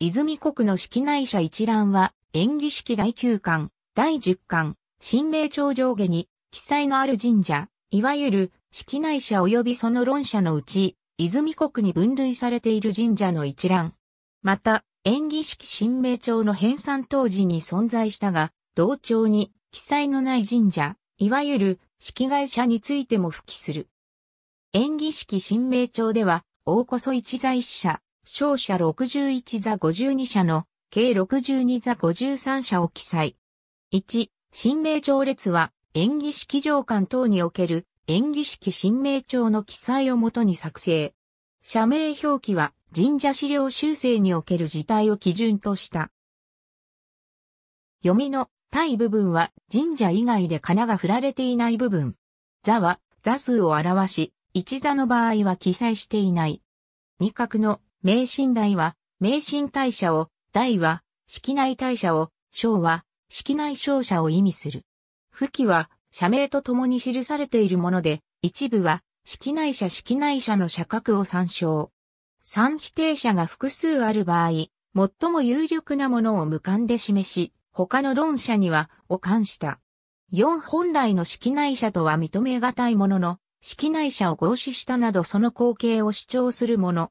泉国の式内社一覧は、演技式第9巻、第10巻、新明朝上下に、記載のある神社、いわゆる、式内社及びその論社のうち、泉国に分類されている神社の一覧。また、演技式新明朝の編纂当時に存在したが、同帳に、記載のない神社、いわゆる、式外社についても付記する。演技式新明朝では、大こそ一在死者、勝者61座52社の計62座53社を記載。1、新名帳列は演技式上官等における演技式新名帳の記載をもとに作成。社名表記は神社資料修正における事態を基準とした。読みの対部分は神社以外で仮名が振られていない部分。座は座数を表し、一座の場合は記載していない。二角の名神大は、名神大社を、大は、式内大社を、小は、式内小社を意味する。付記は、社名と共に記されているもので、一部は、式内社式内社の社格を参照。三否定者が複数ある場合、最も有力なものを無観で示し、他の論者には、を冠した。四本来の式内者とは認めがたいものの、式内者を合詞したなどその光景を主張するもの。